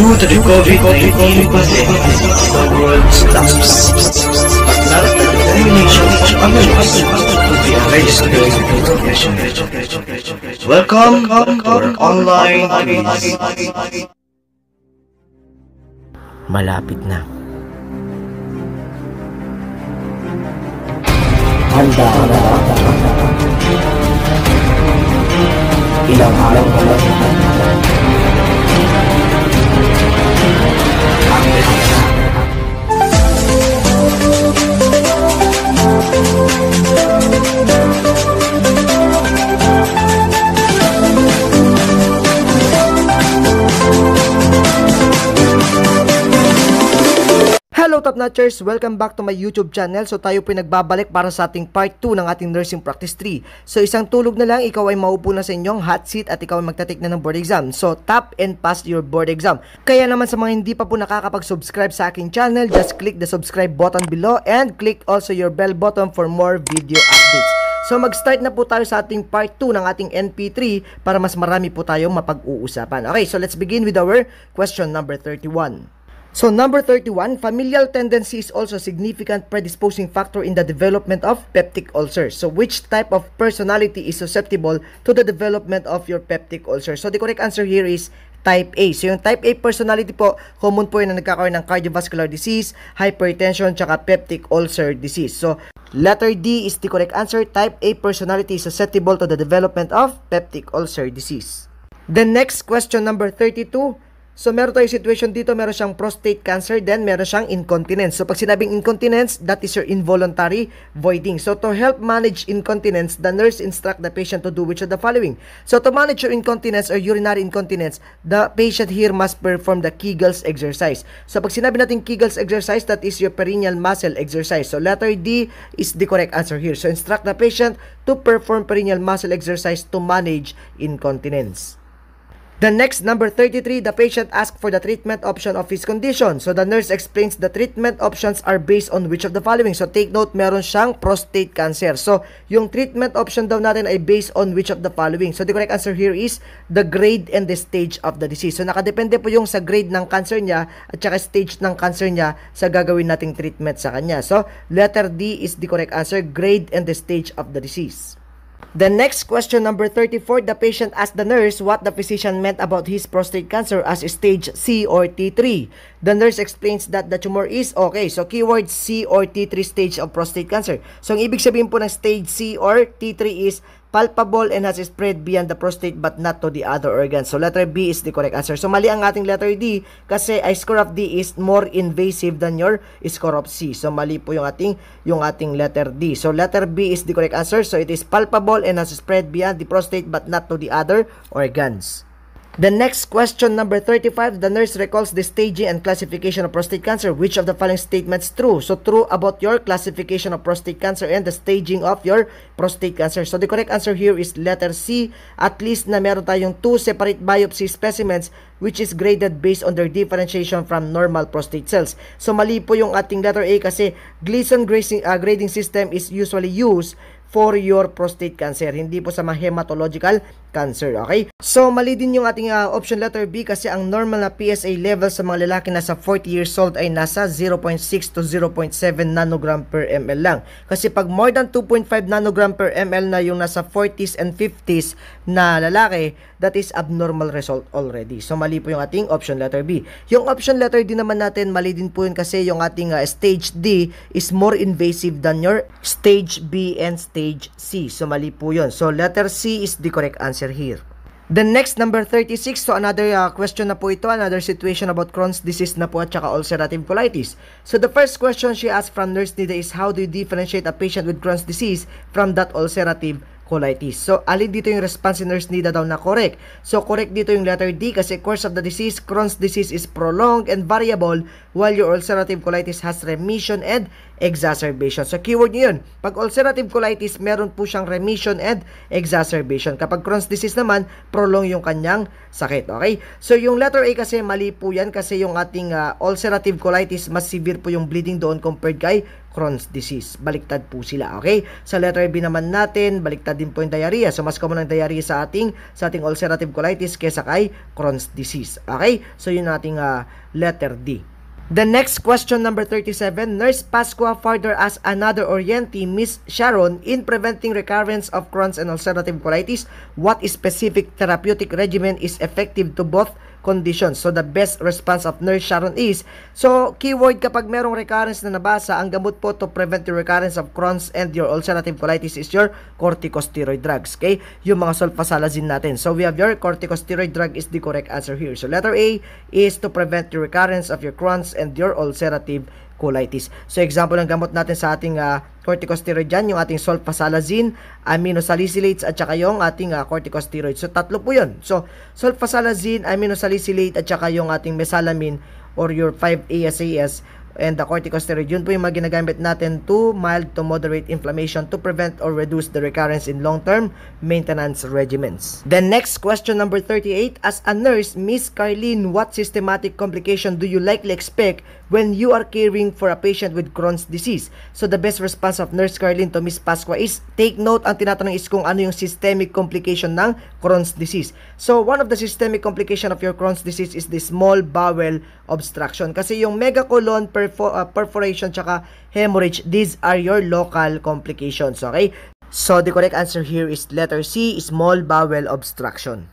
due to the COVID-19 pandemic, the world stops. But not the determination among us to be a registered profession. Welcome to our online quiz. Malapit na. Handa na. Ilang araw pa lang. Hello Top Notchers! Welcome back to my YouTube channel. So tayo po nagbabalik para sa ating part 2 ng ating Nursing Practice 3. So isang tulog na lang, ikaw ay maupo na sa inyong hot seat at ikaw ay magtatik na ng board exam. So tap and pass your board exam. Kaya naman sa mga hindi pa po nakakapag-subscribe sa aking channel, just click the subscribe button below and click also your bell button for more video updates. So mag-start na po tayo sa ating part 2 ng ating NP3 para mas marami po tayong mapag-uusapan. Okay, so let's begin with our question number 31. So number 31, familial tendency is also a significant predisposing factor in the development of peptic ulcers. So which type of personality is susceptible to the development of your peptic ulcer? So the correct answer here is type A. So yung type A personality po, common po yun na nagkakaroon ng cardiovascular disease, hypertension, tsaka peptic ulcer disease. So letter D is the correct answer. Type A personality is susceptible to the development of peptic ulcer disease. The next question number 32, So meron tayong situation dito, meron siyang prostate cancer, then meron siyang incontinence. So pag sinabing incontinence, that is your involuntary voiding. So to help manage incontinence, the nurse instruct the patient to do which of the following. So to manage your incontinence or urinary incontinence, the patient here must perform the Kegels exercise. So pag sinabi natin Kegels exercise, that is your perineal muscle exercise. So letter D is the correct answer here. So instruct the patient to perform perineal muscle exercise to manage incontinence. The next, number 33, the patient asked for the treatment option of his condition. So the nurse explains the treatment options are based on which of the following. So take note, meron siyang prostate cancer. So yung treatment option daw natin ay based on which of the following. So the correct answer here is the grade and the stage of the disease. So nakadepende po yung sa grade ng cancer niya at saka stage ng cancer niya sa gagawin nating treatment sa kanya. So letter D is the correct answer, grade and the stage of the disease. The next question number 34, the patient asked the nurse what the physician meant about his prostate cancer as stage C or T3. The nurse explains that the tumor is okay. So keyword C or T3 stage of prostate cancer. So ang ibig sabihin po ng stage C or T3 is palpable and has spread beyond the prostate but not to the other organs. So letter B is the correct answer. So mali ang ating letter D kasi I score of D is more invasive than your score of C. So mali po yung ating yung ating letter D. So letter B is the correct answer. So it is palpable and has spread beyond the prostate but not to the other organs. The next question, number 35, the nurse recalls the staging and classification of prostate cancer. Which of the following statements true? So, true about your classification of prostate cancer and the staging of your prostate cancer. So, the correct answer here is letter C. At least na meron tayong two separate biopsy specimens which is graded based on their differentiation from normal prostate cells. So, mali po yung ating letter A kasi Gleason ah, grading, system is usually used for your prostate cancer, hindi po sa mga hematological cancer, okay? So, mali din yung ating uh, option letter B kasi ang normal na PSA level sa mga lalaki na sa 40 years old ay nasa 0.6 to 0.7 nanogram per ml lang. Kasi pag more than 2.5 nanogram per ml na yung nasa 40s and 50s na lalaki, that is abnormal result already. So, mali po yung ating option letter B. Yung option letter D naman natin, mali din po yun kasi yung ating uh, stage D is more invasive than your stage B and stage C. So, mali po yun. So, letter C is the correct answer answer here. The next, number 36. So another uh, question na po ito, another situation about Crohn's disease na po at saka ulcerative colitis. So the first question she asked from Nurse Nida is, how do you differentiate a patient with Crohn's disease from that ulcerative colitis. So, alin dito yung response ni Nurse Nida daw na correct? So, correct dito yung letter D kasi course of the disease, Crohn's disease is prolonged and variable while your ulcerative colitis has remission and exacerbation. So keyword nyo yun. Pag ulcerative colitis, meron po siyang remission and exacerbation. Kapag Crohn's disease naman, prolong yung kanyang sakit. Okay? So yung letter A kasi mali po yan kasi yung ating uh, ulcerative colitis, mas severe po yung bleeding doon compared kay Crohn's disease. Baliktad po sila, okay? Sa letter B naman natin, baliktad din po yung diarrhea. So, mas common ang diarrhea sa ating, sa ating ulcerative colitis kesa kay Crohn's disease, okay? So, yun ating uh, letter D. The next question number 37, Nurse Pasqua further as another orientee, Miss Sharon, in preventing recurrence of Crohn's and ulcerative colitis, what specific therapeutic regimen is effective to both conditions. So the best response of Nurse Sharon is, so keyword kapag merong recurrence na nabasa, ang gamot po to prevent the recurrence of Crohn's and your ulcerative colitis is your corticosteroid drugs. Okay? Yung mga sulfasalazine natin. So we have your corticosteroid drug is the correct answer here. So letter A is to prevent the recurrence of your Crohn's and your ulcerative colitis. So example ng gamot natin sa ating uh, corticosteroid dyan, yung ating sulfasalazine, aminosalicylates at saka yung ating uh, corticosteroid. So tatlo po yun. So sulfasalazine, aminosalicylate at saka yung ating mesalamine or your 5-ASAS and the corticosteroid. Yun po yung mga ginagamit natin to mild to moderate inflammation to prevent or reduce the recurrence in long-term maintenance regimens. Then next, question number 38. As a nurse, Miss Carlin what systematic complication do you likely expect when you are caring for a patient with Crohn's disease? So the best response of Nurse Carlin to Miss Pasqua is, take note, ang tinatanong is kung ano yung systemic complication ng Crohn's disease. So one of the systemic complication of your Crohn's disease is the small bowel obstruction. Kasi yung megacolon perfo- uh, perforation tsaka hemorrhage, these are your local complications, okay? So the correct answer here is letter C, small bowel obstruction.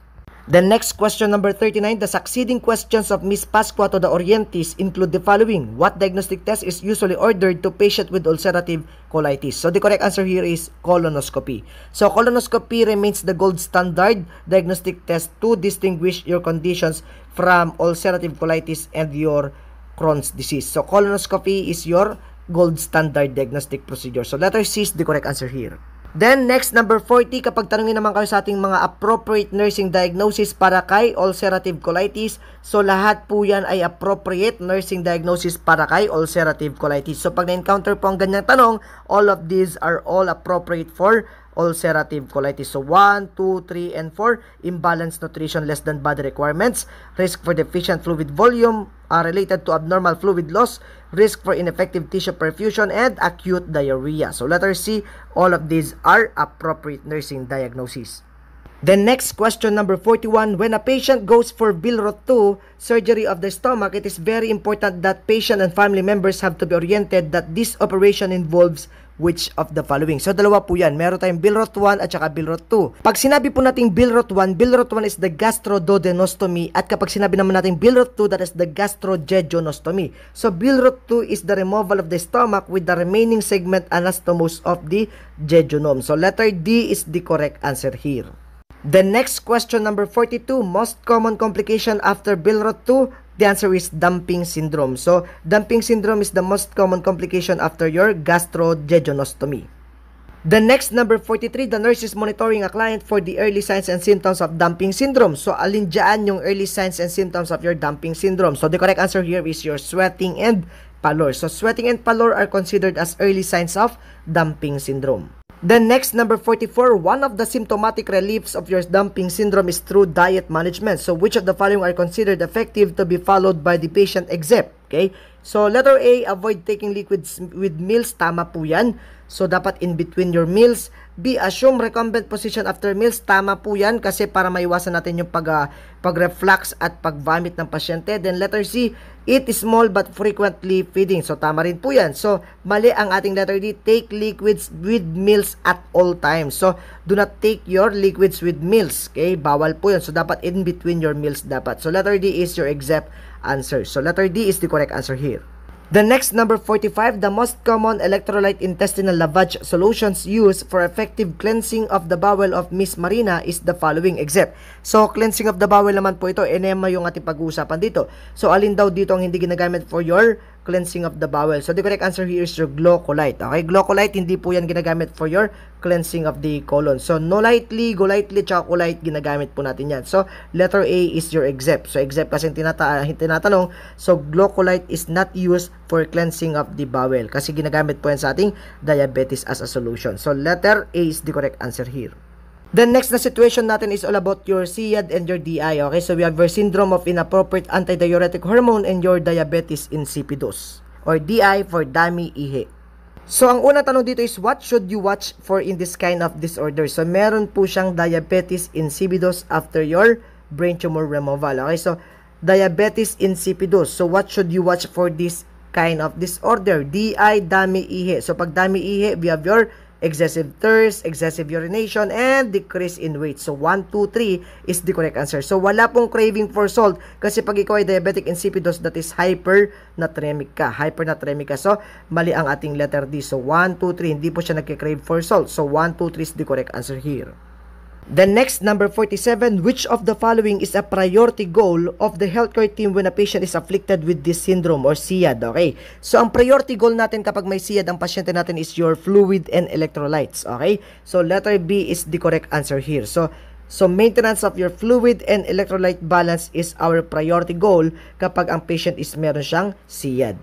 The next question number 39, the succeeding questions of Ms. Pascua to the Orientis include the following. What diagnostic test is usually ordered to patient with ulcerative colitis? So the correct answer here is colonoscopy. So colonoscopy remains the gold standard diagnostic test to distinguish your conditions from ulcerative colitis and your Crohn's disease. So colonoscopy is your gold standard diagnostic procedure. So letter C is the correct answer here. Then next number 40 kapag tanungin naman kayo sa ating mga appropriate nursing diagnosis para kay ulcerative colitis. So lahat po yan ay appropriate nursing diagnosis para kay ulcerative colitis. So pag na-encounter po ang ganyang tanong, all of these are all appropriate for ulcerative colitis. So 1, 2, 3, and 4, imbalanced nutrition less than body requirements, risk for deficient fluid volume uh, related to abnormal fluid loss, risk for ineffective tissue perfusion, and acute diarrhea. So letter C, all of these are appropriate nursing diagnoses. The next question number 41, when a patient goes for Bilrot2 surgery of the stomach, it is very important that patient and family members have to be oriented that this operation involves which of the following? So dalawa po yan. Meron tayong Bilrot 1 at saka Bilrot 2. Pag sinabi po nating Bilrot 1, Bilrot 1 is the gastrododenostomy at kapag sinabi naman natin Bilrot 2, that is the gastrojejunostomy. So Bilrot 2 is the removal of the stomach with the remaining segment anastomos of the jejunum. So letter D is the correct answer here. The next question number 42, most common complication after Bilrot 2, The answer is dumping syndrome. So, dumping syndrome is the most common complication after your gastrojejunostomy. The next number 43, the nurse is monitoring a client for the early signs and symptoms of dumping syndrome. So, alin dyan yung early signs and symptoms of your dumping syndrome? So, the correct answer here is your sweating and pallor. So, sweating and pallor are considered as early signs of dumping syndrome. Then next, number 44, one of the symptomatic reliefs of your dumping syndrome is through diet management. So which of the following are considered effective to be followed by the patient except, okay? So letter A, avoid taking liquids with meals. Tama po yan. So dapat in between your meals. B, assume recumbent position after meals. Tama po yan kasi para maiwasan natin yung pag, uh, pag-reflux at pag-vomit ng pasyente. Then letter C, Eat small but frequently feeding. So, tama rin po yan. So, mali ang ating letter D. Take liquids with meals at all times. So, do not take your liquids with meals. Okay? Bawal po yan. So, dapat in between your meals dapat. So, letter D is your exact answer. So, letter D is the correct answer here. The next number 45, the most common electrolyte intestinal lavage solutions used for effective cleansing of the bowel of Miss Marina is the following except. So cleansing of the bowel naman po ito, enema yung ating pag-uusapan dito. So alin daw dito ang hindi ginagamit for your cleansing of the bowel. So the correct answer here is your glocolite. Okay, glocolite hindi po 'yan ginagamit for your cleansing of the colon. So no lightly, go lightly, chocolate ginagamit po natin 'yan. So letter A is your except. So except kasi tinata tinatanong, so glocolite is not used for cleansing of the bowel kasi ginagamit po 'yan sa ating diabetes as a solution. So letter A is the correct answer here. Then next na situation natin is all about your CIAD and your DI. Okay, so we have your syndrome of inappropriate antidiuretic hormone and your diabetes insipidus or DI for dami ihi. So, ang unang tanong dito is, what should you watch for in this kind of disorder? So, meron po siyang diabetes insipidus after your brain tumor removal. Okay, so, diabetes insipidus. So, what should you watch for this kind of disorder? DI, dami ihi. So, pag dami ihi, we have your excessive thirst, excessive urination, and decrease in weight. So, 1, 2, 3 is the correct answer. So, wala pong craving for salt kasi pag ikaw ay diabetic insipidus, that is hypernatremic ka. Hypernatremic ka. So, mali ang ating letter D. So, 1, 2, 3, hindi po siya nagkikrave for salt. So, 1, 2, 3 is the correct answer here. The next, number 47, which of the following is a priority goal of the healthcare team when a patient is afflicted with this syndrome or SIAD? Okay. So, ang priority goal natin kapag may SIAD, ang pasyente natin is your fluid and electrolytes. Okay. So, letter B is the correct answer here. So, so maintenance of your fluid and electrolyte balance is our priority goal kapag ang patient is meron siyang SIAD.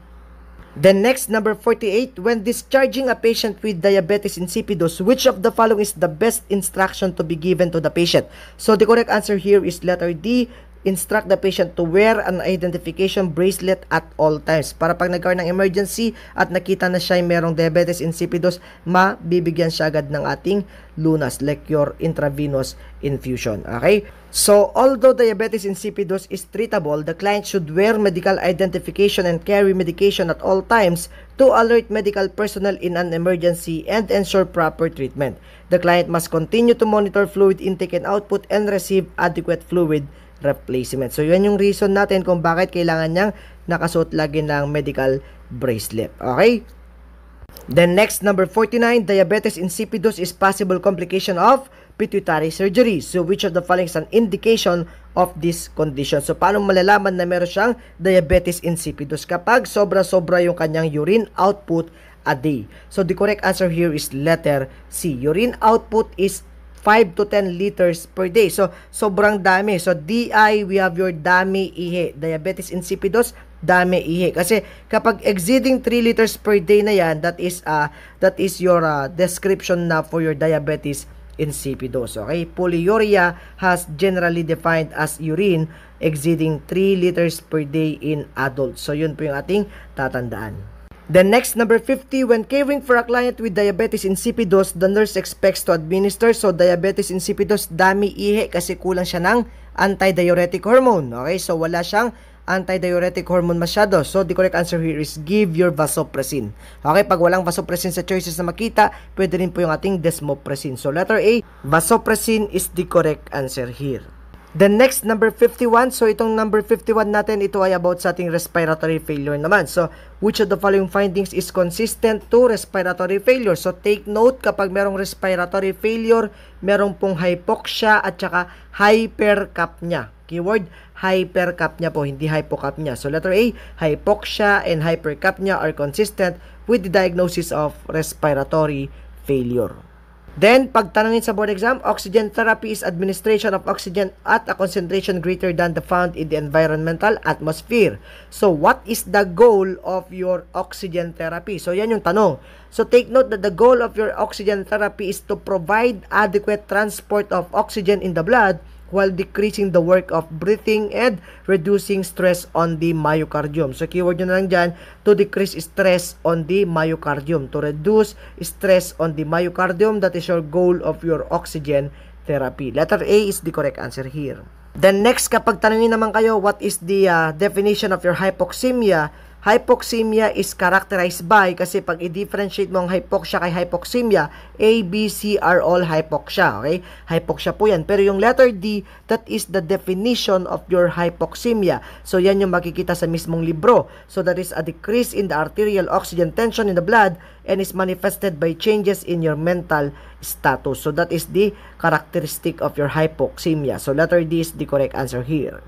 The next, number 48, when discharging a patient with diabetes insipidus, which of the following is the best instruction to be given to the patient? So the correct answer here is letter D, instruct the patient to wear an identification bracelet at all times. Para pag nagkaroon ng emergency at nakita na siya ay merong diabetes insipidus, mabibigyan siya agad ng ating lunas, like your intravenous infusion. Okay? So, although diabetes insipidus is treatable, the client should wear medical identification and carry medication at all times to alert medical personnel in an emergency and ensure proper treatment. The client must continue to monitor fluid intake and output and receive adequate fluid replacement. So, yun yung reason natin kung bakit kailangan niyang nakasuot lagi ng medical bracelet. Okay? Then next, number 49, diabetes insipidus is possible complication of pituitary surgery. So which of the following is an indication of this condition? So paano malalaman na meron siyang diabetes insipidus kapag sobra-sobra yung kanyang urine output a day? So the correct answer here is letter C. Urine output is 5 to 10 liters per day. So, sobrang dami. So, DI, we have your dami ihi. Diabetes insipidus, dami ihi. Kasi kapag exceeding 3 liters per day na yan, that is, uh, that is your uh, description na for your diabetes insipidus. Okay? Polyuria has generally defined as urine exceeding 3 liters per day in adults. So, yun po yung ating tatandaan. The next, number 50, when caring for a client with diabetes insipidus, the nurse expects to administer so diabetes insipidus, dami ihi kasi kulang siya ng antidiuretic hormone. Okay, so wala siyang antidiuretic hormone masyado. So the correct answer here is give your vasopressin. Okay, pag walang vasopressin sa choices na makita, pwede rin po yung ating desmopressin. So letter A, vasopressin is the correct answer here. The next, number 51. So, itong number 51 natin, ito ay about sa ating respiratory failure naman. So, which of the following findings is consistent to respiratory failure? So, take note kapag merong respiratory failure, meron pong hypoxia at saka hypercapnia. Keyword, hypercapnia po, hindi hypocapnia. So, letter A, hypoxia and hypercapnia are consistent with the diagnosis of respiratory failure. Then, pagtanungin sa board exam, oxygen therapy is administration of oxygen at a concentration greater than the found in the environmental atmosphere. So, what is the goal of your oxygen therapy? So, yan yung tanong. So, take note that the goal of your oxygen therapy is to provide adequate transport of oxygen in the blood while decreasing the work of breathing and reducing stress on the myocardium. So keyword nyo na lang dyan, to decrease stress on the myocardium. To reduce stress on the myocardium, that is your goal of your oxygen therapy. Letter A is the correct answer here. Then next, kapag tanungin naman kayo, what is the uh, definition of your hypoxemia? Hypoxemia is characterized by, kasi pag i-differentiate mo ang hypoxia kay hypoxemia, A, B, C are all hypoxia, okay? Hypoxia po yan. Pero yung letter D, that is the definition of your hypoxemia. So yan yung makikita sa mismong libro. So that is a decrease in the arterial oxygen tension in the blood and is manifested by changes in your mental status. So that is the characteristic of your hypoxemia. So letter D is the correct answer here.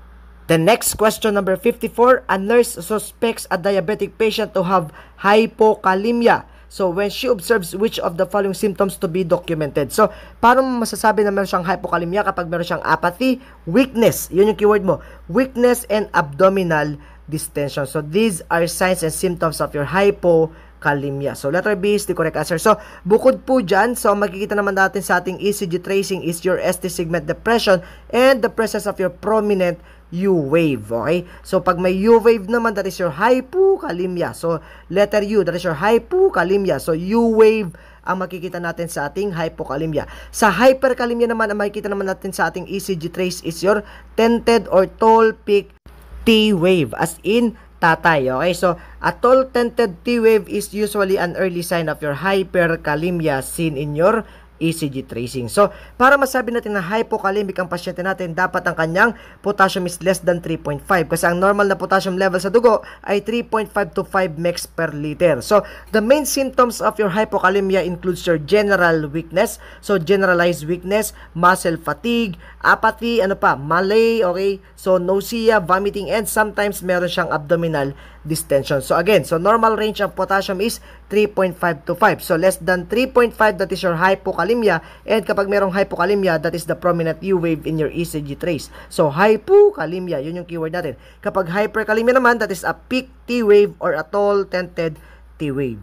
The next question number 54, a nurse suspects a diabetic patient to have hypokalemia. So, when she observes which of the following symptoms to be documented. So, paano masasabi na meron siyang hypokalemia kapag meron siyang apathy? Weakness. Yun yung keyword mo. Weakness and abdominal distension. So, these are signs and symptoms of your hypokalemia. So, letter B is the correct answer. So, bukod po dyan, so makikita naman natin sa ating ECG tracing is your ST segment depression and the presence of your prominent U-wave, okay? So, pag may U-wave naman, that is your hypokalemia. So, letter U, that is your hypokalemia. So, U-wave ang makikita natin sa ating hypokalemia. Sa hyperkalemia naman, ang makikita naman natin sa ating ECG trace is your tented or tall peak T-wave. As in, tatay. Okay, so a tall tented T-wave is usually an early sign of your hyperkalemia seen in your ECG tracing. So, para masabi natin na hypokalemic ang pasyente natin, dapat ang kanyang potassium is less than 3.5 kasi ang normal na potassium level sa dugo ay 3.5 to 5 mEq per liter. So, the main symptoms of your hypokalemia includes your general weakness, so generalized weakness, muscle fatigue, apathy, ano pa, malay, okay? So, nausea, vomiting, and sometimes meron siyang abdominal distension. So again, so normal range of potassium is 3.5 to 5. So less than 3.5 that is your hypokalemia and kapag merong hypokalemia that is the prominent U wave in your ECG trace. So hypokalemia, yun yung keyword natin. Kapag hyperkalemia naman that is a peak T wave or a tall tented T wave.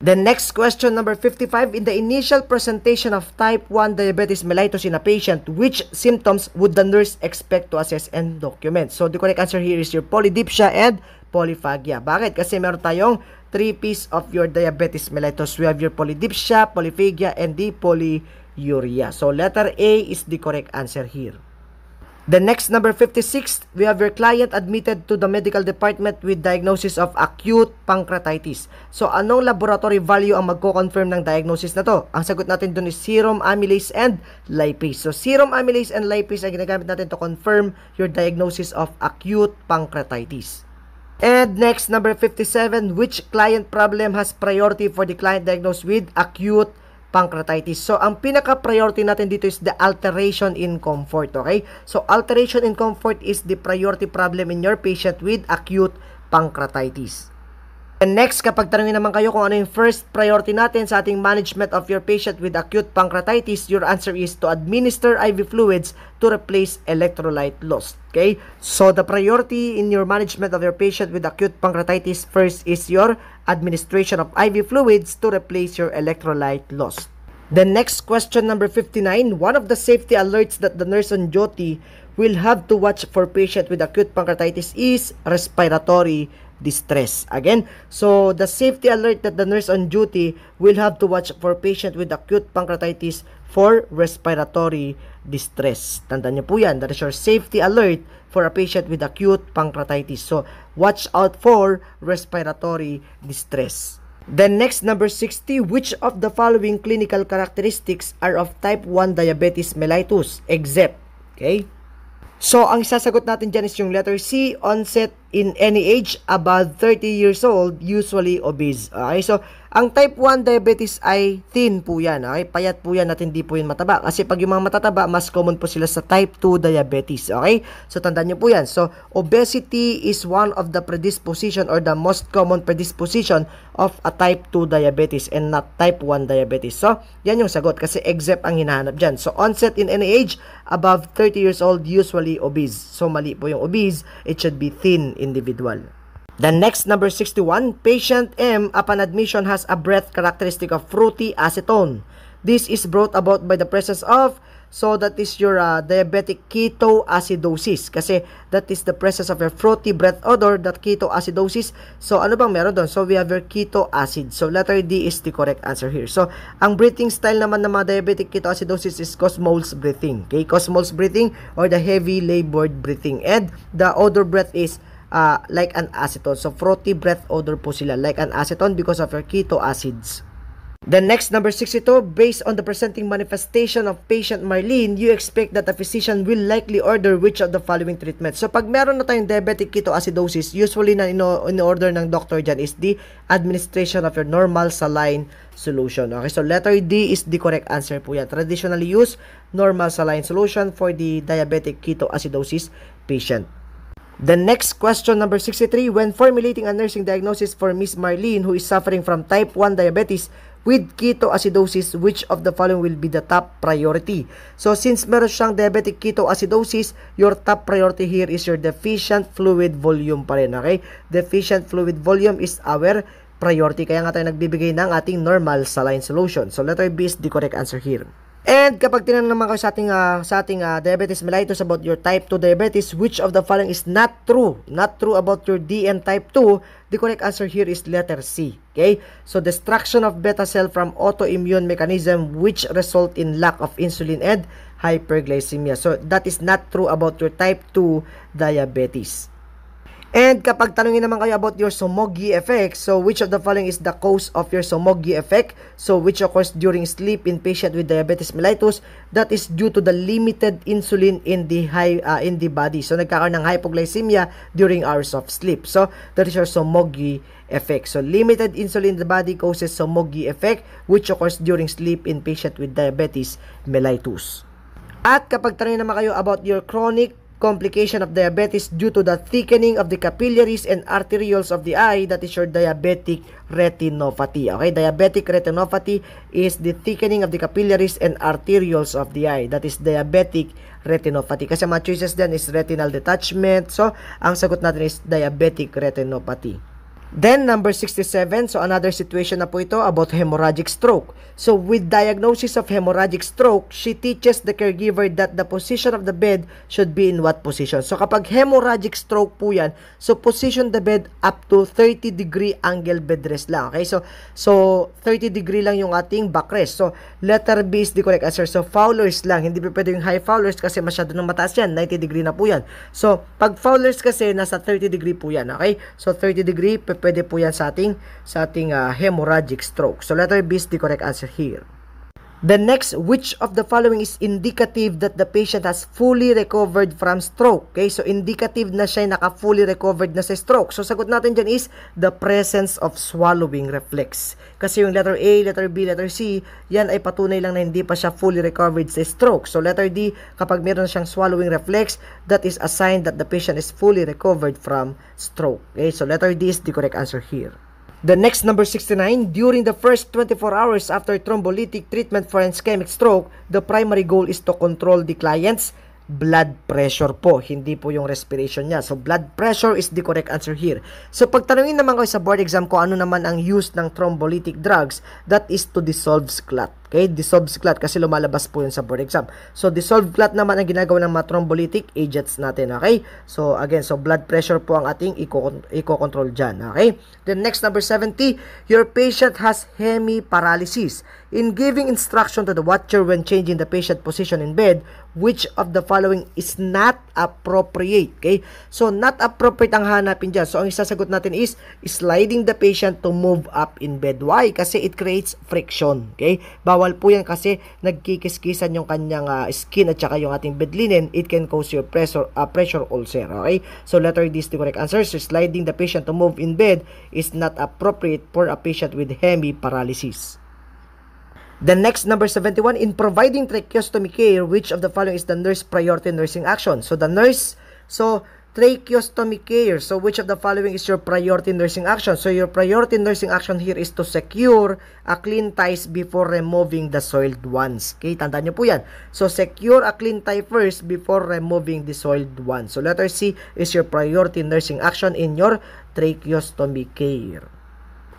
The next question number 55 in the initial presentation of type 1 diabetes mellitus in a patient which symptoms would the nurse expect to assess and document? So the correct answer here is your polydipsia and polyphagia. Bakit? Kasi meron tayong three piece of your diabetes mellitus. We have your polydipsia, polyphagia, and the polyuria. So, letter A is the correct answer here. The next, number 56, we have your client admitted to the medical department with diagnosis of acute pancreatitis. So, anong laboratory value ang magko-confirm ng diagnosis na to? Ang sagot natin dun is serum amylase and lipase. So, serum amylase and lipase ang ginagamit natin to confirm your diagnosis of acute pancreatitis. And next, number 57, which client problem has priority for the client diagnosed with acute pancreatitis? So, ang pinaka-priority natin dito is the alteration in comfort, okay? So, alteration in comfort is the priority problem in your patient with acute pancreatitis. And next, kapag tanungin naman kayo kung ano yung first priority natin sa ating management of your patient with acute pancreatitis, your answer is to administer IV fluids to replace electrolyte loss. Okay? So, the priority in your management of your patient with acute pancreatitis first is your administration of IV fluids to replace your electrolyte loss. The next question number 59, one of the safety alerts that the nurse on duty will have to watch for patient with acute pancreatitis is respiratory distress. Again, so the safety alert that the nurse on duty will have to watch for patient with acute pancreatitis for respiratory distress. Tandaan niyo po yan. That is your safety alert for a patient with acute pancreatitis. So, watch out for respiratory distress. Then next, number 60, which of the following clinical characteristics are of type 1 diabetes mellitus except, okay? So, ang sasagot natin dyan is yung letter C, onset in any age above 30 years old, usually obese. Okay, so ang type 1 diabetes ay thin po yan. Okay? Payat po yan at hindi po yan mataba. Kasi pag yung mga matataba, mas common po sila sa type 2 diabetes. Okay? So tandaan nyo po yan. So obesity is one of the predisposition or the most common predisposition of a type 2 diabetes and not type 1 diabetes. So yan yung sagot kasi except ang hinahanap dyan. So onset in any age above 30 years old, usually obese. So mali po yung obese, it should be thin individual. The next number 61, patient M upon admission has a breath characteristic of fruity acetone. This is brought about by the presence of so that is your uh, diabetic ketoacidosis kasi that is the presence of your fruity breath odor that ketoacidosis so ano bang meron doon so we have your keto acid so letter D is the correct answer here so ang breathing style naman ng mga diabetic ketoacidosis is Cosmols breathing okay Cosmols breathing or the heavy labored breathing and the odor breath is uh, like an acetone. So fruity breath odor po sila like an acetone because of your keto acids. Then next, number 62, based on the presenting manifestation of patient Marlene, you expect that the physician will likely order which of the following treatments. So pag meron na tayong diabetic ketoacidosis, usually na in-order ng doctor dyan is the administration of your normal saline solution. Okay, so letter D is the correct answer po yan. Traditionally used normal saline solution for the diabetic ketoacidosis patient. The next question, number 63, when formulating a nursing diagnosis for Miss Marlene who is suffering from type 1 diabetes with ketoacidosis, which of the following will be the top priority? So since meron siyang diabetic ketoacidosis, your top priority here is your deficient fluid volume pa rin, okay? Deficient fluid volume is our priority. Kaya nga tayo nagbibigay ng ating normal saline solution. So letter B is the correct answer here. And kapag tinanong naman kayo sa ating uh, sa ating uh, diabetes mellitus about your type 2 diabetes, which of the following is not true? Not true about your DN type 2. The correct answer here is letter C. Okay? So destruction of beta cell from autoimmune mechanism which result in lack of insulin and hyperglycemia. So that is not true about your type 2 diabetes. And kapag tanungin naman kayo about your somogyi effect, so which of the following is the cause of your somogyi effect? So which occurs during sleep in patient with diabetes mellitus that is due to the limited insulin in the high uh, in the body. So nagkakaroon ng hypoglycemia during hours of sleep. So that is your somogyi effect. So limited insulin in the body causes somogyi effect which occurs during sleep in patient with diabetes mellitus. At kapag tanungin naman kayo about your chronic complication of diabetes due to the thickening of the capillaries and arterioles of the eye that is your diabetic retinopathy. Okay, diabetic retinopathy is the thickening of the capillaries and arterioles of the eye. That is diabetic retinopathy. Kasi mga choices din is retinal detachment. So, ang sagot natin is diabetic retinopathy. Then number 67, so another situation na po ito about hemorrhagic stroke. So with diagnosis of hemorrhagic stroke, she teaches the caregiver that the position of the bed should be in what position. So kapag hemorrhagic stroke po yan, so position the bed up to 30 degree angle bed rest lang. Okay, so so 30 degree lang yung ating backrest. So letter B is the correct answer. So Fowler's lang, hindi pa pwede yung high Fowler's kasi masyado nang mataas yan, 90 degree na po yan. So pag Fowler's kasi nasa 30 degree po yan. Okay, so 30 degree, pwede po yan sa ating, sa ating uh, hemorrhagic stroke. So letter B is the correct answer here. The next, which of the following is indicative that the patient has fully recovered from stroke? Okay, so indicative na siya naka-fully recovered na sa stroke. So sagot natin dyan is the presence of swallowing reflex. Kasi yung letter A, letter B, letter C, yan ay patunay lang na hindi pa siya fully recovered sa stroke. So letter D, kapag meron siyang swallowing reflex, that is a sign that the patient is fully recovered from stroke. Okay, so letter D is the correct answer here. The next number 69, during the first 24 hours after thrombolytic treatment for ischemic stroke, the primary goal is to control the client's blood pressure po, hindi po yung respiration niya. So, blood pressure is the correct answer here. So, pagtanungin naman ko sa board exam ko ano naman ang use ng thrombolytic drugs, that is to dissolve clot. Okay, dissolved clot kasi lumalabas po yun sa board exam. So, dissolved clot naman ang ginagawa ng mga thrombolytic agents natin, okay? So, again, so blood pressure po ang ating i-control dyan, okay? Then, next, number 70, your patient has hemiparalysis. In giving instruction to the watcher when changing the patient position in bed, which of the following is not appropriate, okay? So, not appropriate ang hanapin dyan. So, ang isasagot natin is, sliding the patient to move up in bed. Why? Kasi it creates friction, okay? Bawal Bawal po yan kasi nagkikiskisan yung kanyang uh, skin at saka yung ating bed linen. It can cause your pressure, uh, ah, pressure ulcer. Okay? So letter D is the correct answer. So sliding the patient to move in bed is not appropriate for a patient with hemiparalysis. The next number 71 in providing tracheostomy care which of the following is the nurse priority nursing action? So the nurse so tracheostomy care. So which of the following is your priority nursing action? So your priority nursing action here is to secure a clean ties before removing the soiled ones. Okay, tandaan nyo po yan. So secure a clean tie first before removing the soiled ones. So letter C is your priority nursing action in your tracheostomy care.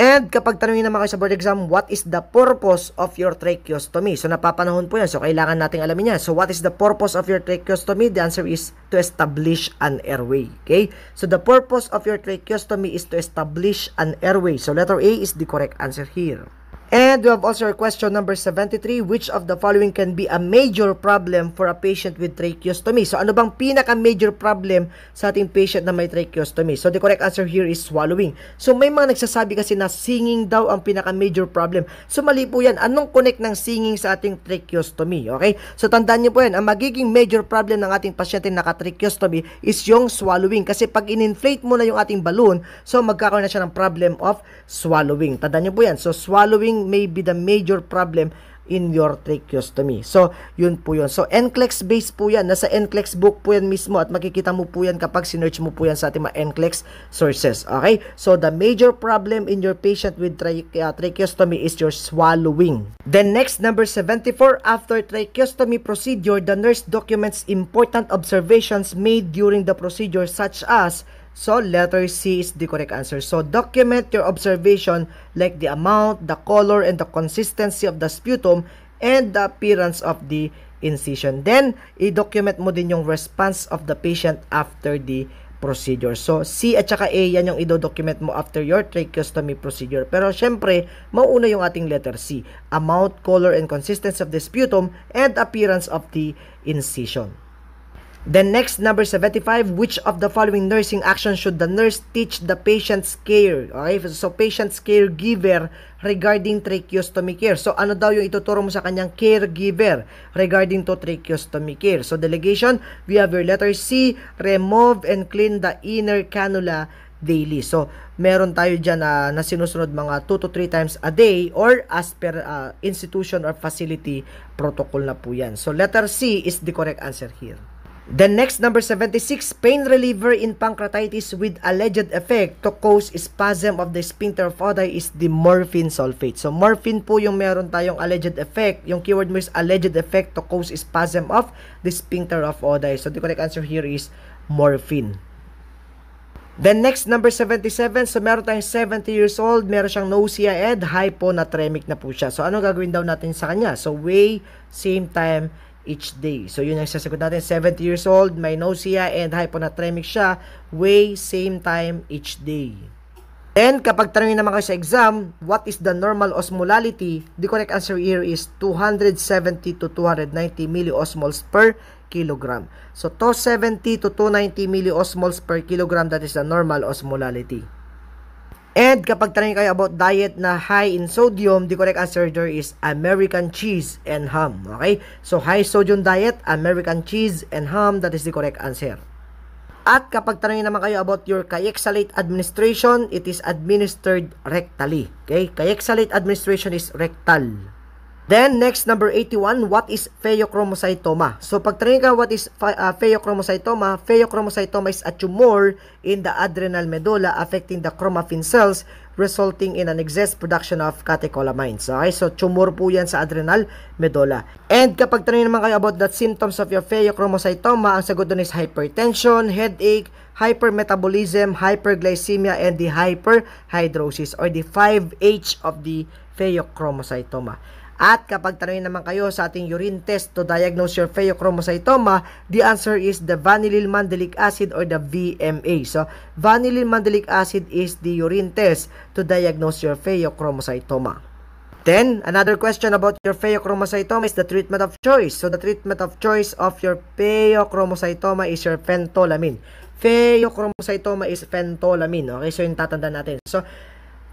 And kapag tanungin naman kayo sa board exam, what is the purpose of your tracheostomy? So napapanahon po yan. So kailangan nating alamin yan. So what is the purpose of your tracheostomy? The answer is to establish an airway. Okay? So the purpose of your tracheostomy is to establish an airway. So letter A is the correct answer here. And we have also our question number 73, which of the following can be a major problem for a patient with tracheostomy? So ano bang pinaka-major problem sa ating patient na may tracheostomy? So the correct answer here is swallowing. So may mga nagsasabi kasi na singing daw ang pinaka-major problem. So mali po yan. Anong connect ng singing sa ating tracheostomy? Okay? So tandaan niyo po yan, ang magiging major problem ng ating pasyente na naka-tracheostomy is yung swallowing. Kasi pag in-inflate mo na yung ating balloon, so magkakaroon na siya ng problem of swallowing. Tandaan niyo po yan. So swallowing may be the major problem in your tracheostomy. So, yun po yun. So, NCLEX based po yan. Nasa NCLEX book po yan mismo at makikita mo po yan kapag sinerch mo po yan sa ating mga NCLEX sources. Okay? So, the major problem in your patient with trache uh, tracheostomy is your swallowing. Then next, number 74, after tracheostomy procedure, the nurse documents important observations made during the procedure such as So, letter C is the correct answer. So, document your observation like the amount, the color, and the consistency of the sputum and the appearance of the incision. Then, i-document mo din yung response of the patient after the procedure. So, C at saka A, yan yung i-document mo after your tracheostomy procedure. Pero, syempre, mauna yung ating letter C. Amount, color, and consistency of the sputum and appearance of the incision. Then next, number 75, which of the following nursing actions should the nurse teach the patient's care? Okay, so patient's caregiver regarding tracheostomy care. So ano daw yung ituturo mo sa kanyang caregiver regarding to tracheostomy care? So delegation, we have your letter C, remove and clean the inner cannula daily. So, meron tayo dyan uh, na sinusunod mga 2 to 3 times a day or as per uh, institution or facility protocol na po yan. So, letter C is the correct answer here. The next number 76, pain reliever in pancreatitis with alleged effect to cause spasm of the sphincter of Odai is the morphine sulfate. So morphine po yung meron tayong alleged effect. Yung keyword mo is alleged effect to cause spasm of the sphincter of Odai. So the correct answer here is morphine. Then next, number 77. So meron tayong 70 years old, meron siyang nausea and hyponatremic na po siya. So ano gagawin daw natin sa kanya? So way, same time, each day. So yun ang sasagot natin, 70 years old, may nausea and hyponatremic siya, way same time each day. Then, kapag tanongin naman kayo sa exam, what is the normal osmolality? The correct answer here is 270 to 290 milliosmoles per kilogram. So, 270 to 290 milliosmoles per kilogram, that is the normal osmolality. And kapag tanong kayo about diet na high in sodium, the correct answer there is American cheese and ham. Okay? So high sodium diet, American cheese and ham, that is the correct answer. At kapag tanongin naman kayo about your kayexalate administration, it is administered rectally. Okay? Kayexalate administration is rectal. Then, next, number 81, what is pheochromocytoma? So, pag ka what is uh, pheochromocytoma, pheochromocytoma is a tumor in the adrenal medulla affecting the chromaffin cells resulting in an excess production of catecholamines. Okay, so tumor po yan sa adrenal medulla. And kapag tanong naman kayo about the symptoms of your pheochromocytoma, ang sagot doon is hypertension, headache, hypermetabolism, hyperglycemia, and the hyperhidrosis or the 5H of the pheochromocytoma. At kapag tanongin naman kayo sa ating urine test to diagnose your pheochromocytoma, the answer is the vanillin mandelic acid or the VMA. So, vanillin mandelic acid is the urine test to diagnose your pheochromocytoma. Then, another question about your pheochromocytoma is the treatment of choice. So, the treatment of choice of your pheochromocytoma is your phentolamine. Pheochromocytoma is phentolamine. Okay, so yung tatandaan natin. So,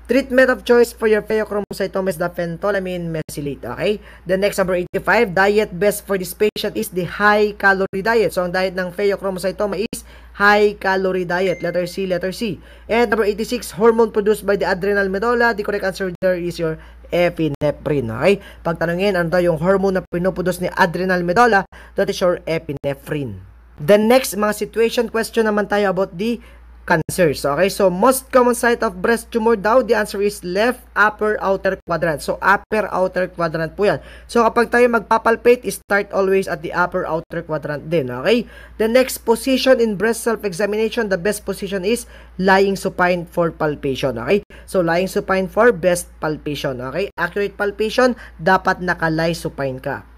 Treatment of choice for your pheochromocytoma is the phentolamine mesylate, okay? The next, number 85, diet best for this patient is the high-calorie diet. So, ang diet ng pheochromocytoma is high-calorie diet, letter C, letter C. And number 86, hormone produced by the adrenal medulla. The correct answer there is your epinephrine, okay? Pagtanungin, ano daw yung hormone na pinuproduce ni adrenal medulla? That is your epinephrine. The next mga situation question naman tayo about the cancers. Okay, so most common site of breast tumor daw, the answer is left upper outer quadrant. So, upper outer quadrant po yan. So, kapag tayo magpapalpate, start always at the upper outer quadrant din. Okay? The next position in breast self-examination, the best position is lying supine for palpation. Okay? So, lying supine for best palpation. Okay? Accurate palpation, dapat naka-lie supine ka.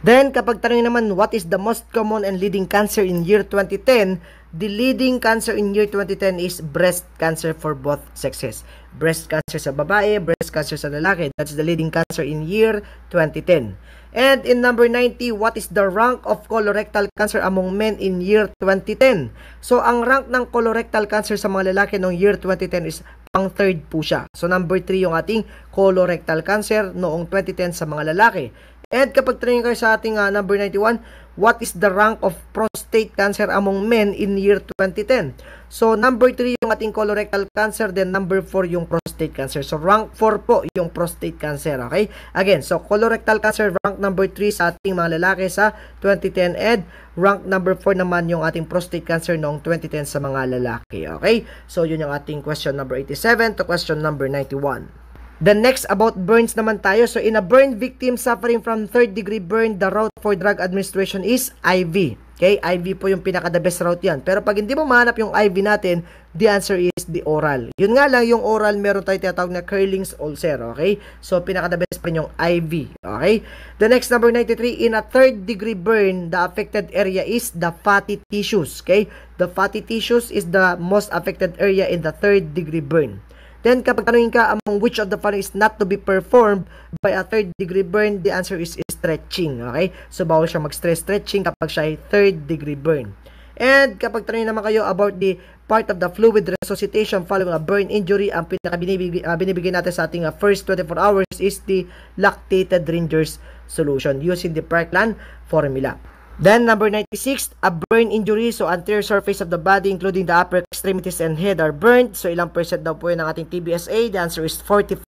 Then, kapag tanong naman, what is the most common and leading cancer in year 2010? The leading cancer in year 2010 is breast cancer for both sexes. Breast cancer sa babae, breast cancer sa lalaki. That's the leading cancer in year 2010. And in number 90, what is the rank of colorectal cancer among men in year 2010? So, ang rank ng colorectal cancer sa mga lalaki noong year 2010 is pang third po siya. So, number 3 yung ating colorectal cancer noong 2010 sa mga lalaki. And kapag training kayo sa ating uh, number 91, what is the rank of prostate cancer among men in year 2010? So, number 3 yung ating colorectal cancer, then number 4 yung prostate cancer. So, rank 4 po yung prostate cancer, okay? Again, so colorectal cancer, rank number 3 sa ating mga lalaki sa 2010 ed. Rank number 4 naman yung ating prostate cancer noong 2010 sa mga lalaki, okay? So, yun yung ating question number 87 to question number 91. The next about burns naman tayo. So in a burn victim suffering from third degree burn, the route for drug administration is IV. Okay, IV po yung pinaka the best route yan. Pero pag hindi mo mahanap yung IV natin, the answer is the oral. Yun nga lang, yung oral meron tayo tinatawag na Curling's ulcer, okay? So pinaka the best pa yung IV, okay? The next number 93, in a third degree burn, the affected area is the fatty tissues, okay? The fatty tissues is the most affected area in the third degree burn. Then kapag tanungin ka among which of the following is not to be performed by a third degree burn, the answer is stretching. Okay? So bawal siya mag-stress stretching kapag siya ay third degree burn. And kapag tanungin naman kayo about the part of the fluid resuscitation following a burn injury, ang pinakabinibigay uh, binibigay natin sa ating uh, first 24 hours is the lactated Ringer's solution using the Parkland formula. Then number 96, a burn injury. So anterior surface of the body including the upper extremities and head are burned. So ilang percent daw po yun ng ating TBSA? The answer is 45%.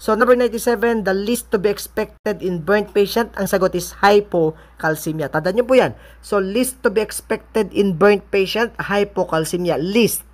So number 97, the least to be expected in burnt patient, ang sagot is hypocalcemia. Tandaan niyo po yan. So least to be expected in burnt patient, hypocalcemia. Least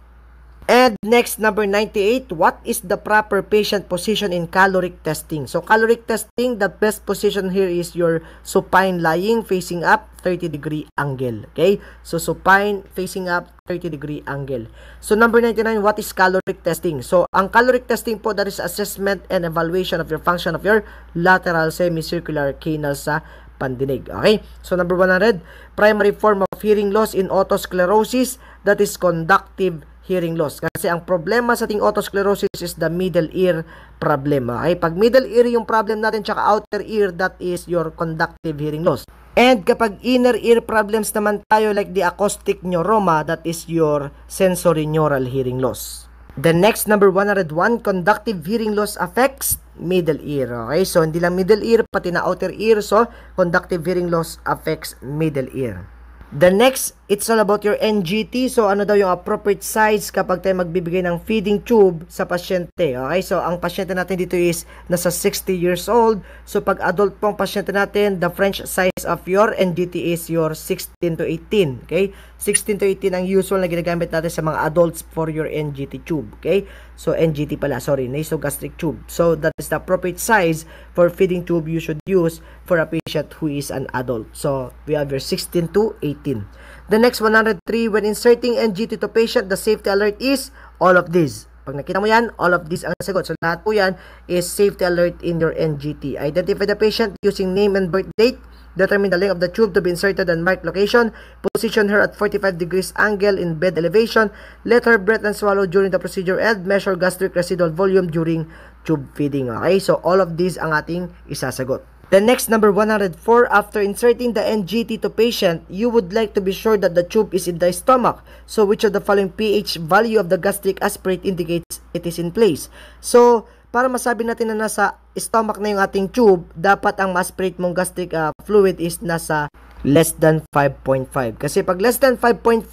And next, number 98, what is the proper patient position in caloric testing? So, caloric testing, the best position here is your supine lying facing up 30 degree angle. Okay? So, supine facing up 30 degree angle. So, number 99, what is caloric testing? So, ang caloric testing po, that is assessment and evaluation of your function of your lateral semicircular canal sa pandinig. Okay? So, number 100, primary form of hearing loss in otosclerosis, that is conductive hearing loss. Kasi ang problema sa ating otosclerosis is the middle ear problema. Ah. Okay? Pag middle ear yung problem natin, tsaka outer ear, that is your conductive hearing loss. And kapag inner ear problems naman tayo like the acoustic neuroma, that is your sensory neural hearing loss. The next number 101, conductive hearing loss affects middle ear. Okay, so hindi lang middle ear, pati na outer ear. So, conductive hearing loss affects middle ear. The next It's all about your NGT. So, ano daw yung appropriate size kapag tayo magbibigay ng feeding tube sa pasyente. Okay? So, ang pasyente natin dito is nasa 60 years old. So, pag adult pong pasyente natin, the French size of your NGT is your 16 to 18. Okay? 16 to 18 ang usual na ginagamit natin sa mga adults for your NGT tube. Okay? So, NGT pala. Sorry, nasogastric tube. So, that is the appropriate size for feeding tube you should use for a patient who is an adult. So, we have your 16 to 18. The next 103, when inserting NGT to patient, the safety alert is all of these. Pag nakita mo yan, all of these ang sagot. So lahat po yan is safety alert in your NGT. Identify the patient using name and birth date. Determine the length of the tube to be inserted and mark location. Position her at 45 degrees angle in bed elevation. Let her breath and swallow during the procedure and measure gastric residual volume during tube feeding. Okay, so all of these ang ating isasagot. The next number 104, after inserting the NGT to patient, you would like to be sure that the tube is in the stomach. So which of the following pH value of the gastric aspirate indicates it is in place? So para masabi natin na nasa stomach na yung ating tube, dapat ang aspirate mong gastric uh, fluid is nasa less than 5.5. Kasi pag less than 5.5,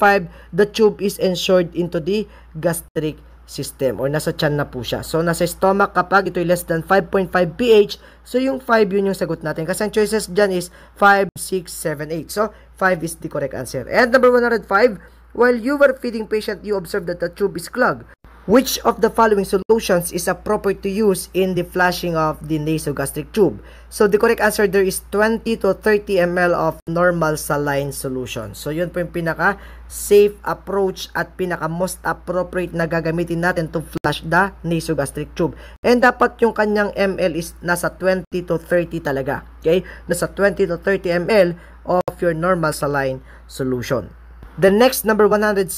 the tube is ensured into the gastric system or nasa chan na po siya. So, nasa stomach kapag ito ay less than 5.5 pH, so yung 5 yun yung sagot natin. Kasi ang choices dyan is 5, 6, 7, 8. So, 5 is the correct answer. And number 105, while you were feeding patient, you observed that the tube is clogged. Which of the following solutions is appropriate to use in the flushing of the nasogastric tube? So the correct answer there is 20 to 30 ml of normal saline solution. So yun po yung pinaka safe approach at pinaka most appropriate na gagamitin natin to flush the nasogastric tube. And dapat yung kanyang ml is nasa 20 to 30 talaga. Okay? Nasa 20 to 30 ml of your normal saline solution. The next, number 106,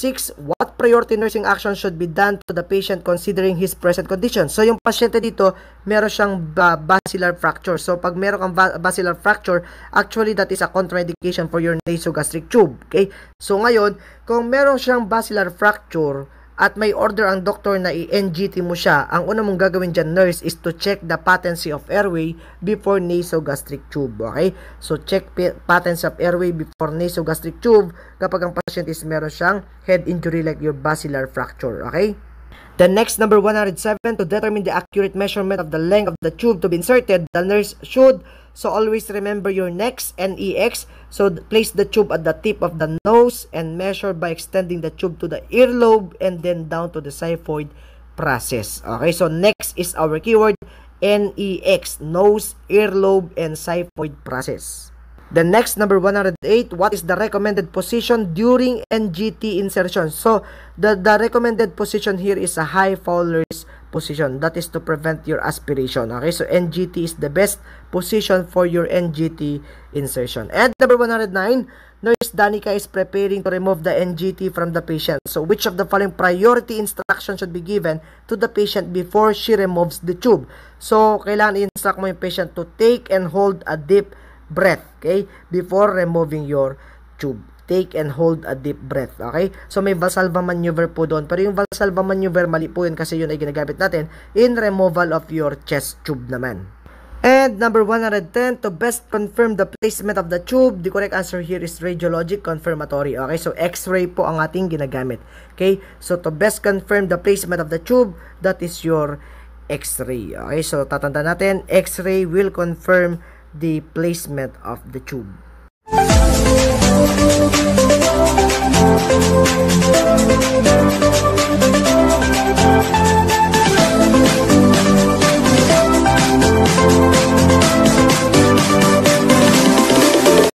what priority nursing action should be done to the patient considering his present condition? So, yung pasyente dito, meron siyang basilar fracture. So, pag meron kang basilar fracture, actually that is a contraindication for your nasogastric tube. Okay? So, ngayon, kung meron siyang basilar fracture, at may order ang doktor na i-NGT mo siya, ang una mong gagawin dyan nurse is to check the patency of airway before nasogastric tube. Okay? So check patency of airway before nasogastric tube kapag ang patient is meron siyang head injury like your basilar fracture. Okay? The next number 107 to determine the accurate measurement of the length of the tube to be inserted, the nurse should So always remember your next NEX. So place the tube at the tip of the nose and measure by extending the tube to the earlobe and then down to the xiphoid process. Okay, so next is our keyword NEX, nose, earlobe, and xiphoid process. The next, number 108, what is the recommended position during NGT insertion? So, the, the recommended position here is a high fowler's position. That is to prevent your aspiration. Okay, so NGT is the best position for your NGT insertion. And number 109, Nurse Danica is preparing to remove the NGT from the patient. So, which of the following priority instruction should be given to the patient before she removes the tube? So, kailangan i-instruct mo yung patient to take and hold a deep breath breath, okay? Before removing your tube take and hold a deep breath. Okay? So may Valsalva maneuver po doon. Pero yung Valsalva maneuver, mali po yun kasi yun ay ginagamit natin in removal of your chest tube naman. And number 110, to best confirm the placement of the tube, the correct answer here is radiologic confirmatory. Okay, so x-ray po ang ating ginagamit. Okay, so to best confirm the placement of the tube, that is your x-ray. Okay, so tatanda natin, x-ray will confirm the placement of the tube. Thank you.